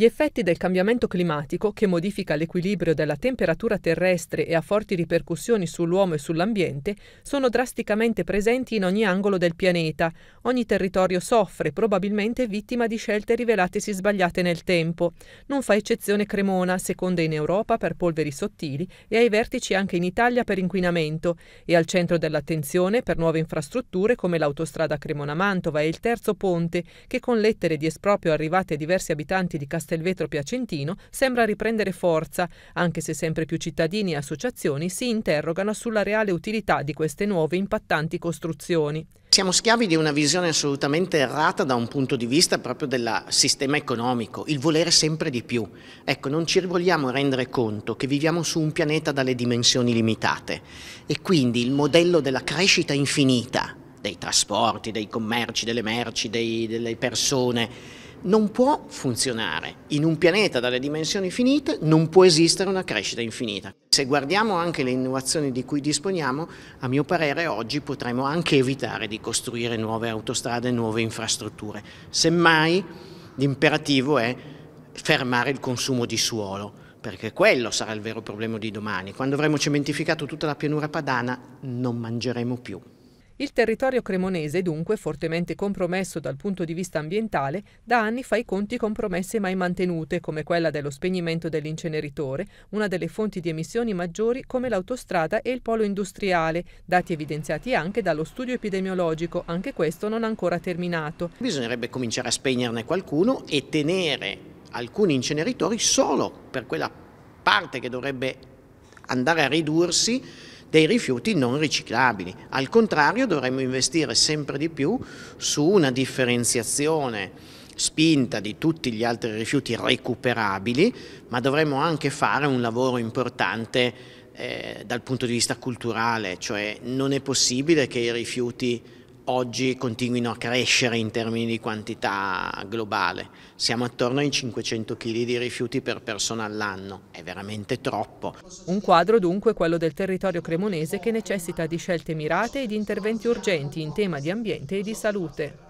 Gli effetti del cambiamento climatico, che modifica l'equilibrio della temperatura terrestre e ha forti ripercussioni sull'uomo e sull'ambiente, sono drasticamente presenti in ogni angolo del pianeta. Ogni territorio soffre, probabilmente vittima di scelte rivelatesi sbagliate nel tempo. Non fa eccezione Cremona, seconda in Europa per polveri sottili e ai vertici anche in Italia per inquinamento, e al centro dell'attenzione per nuove infrastrutture come l'autostrada Cremona-Mantova e il terzo ponte, che con lettere di esproprio arrivate a diversi abitanti di Castellano Castelvetro Piacentino sembra riprendere forza, anche se sempre più cittadini e associazioni si interrogano sulla reale utilità di queste nuove impattanti costruzioni. Siamo schiavi di una visione assolutamente errata da un punto di vista proprio del sistema economico, il volere sempre di più. Ecco, non ci vogliamo rendere conto che viviamo su un pianeta dalle dimensioni limitate e quindi il modello della crescita infinita dei trasporti, dei commerci, delle merci, dei, delle persone non può funzionare. In un pianeta dalle dimensioni finite non può esistere una crescita infinita. Se guardiamo anche le innovazioni di cui disponiamo, a mio parere oggi potremo anche evitare di costruire nuove autostrade, nuove infrastrutture. Semmai l'imperativo è fermare il consumo di suolo, perché quello sarà il vero problema di domani. Quando avremo cementificato tutta la pianura padana non mangeremo più. Il territorio cremonese, dunque, fortemente compromesso dal punto di vista ambientale, da anni fa i conti con promesse mai mantenute, come quella dello spegnimento dell'inceneritore, una delle fonti di emissioni maggiori come l'autostrada e il polo industriale, dati evidenziati anche dallo studio epidemiologico, anche questo non ancora terminato. Bisognerebbe cominciare a spegnerne qualcuno e tenere alcuni inceneritori solo per quella parte che dovrebbe andare a ridursi dei rifiuti non riciclabili. Al contrario dovremmo investire sempre di più su una differenziazione spinta di tutti gli altri rifiuti recuperabili, ma dovremmo anche fare un lavoro importante eh, dal punto di vista culturale, cioè non è possibile che i rifiuti oggi continuino a crescere in termini di quantità globale. Siamo attorno ai 500 kg di rifiuti per persona all'anno, è veramente troppo. Un quadro dunque quello del territorio cremonese che necessita di scelte mirate e di interventi urgenti in tema di ambiente e di salute.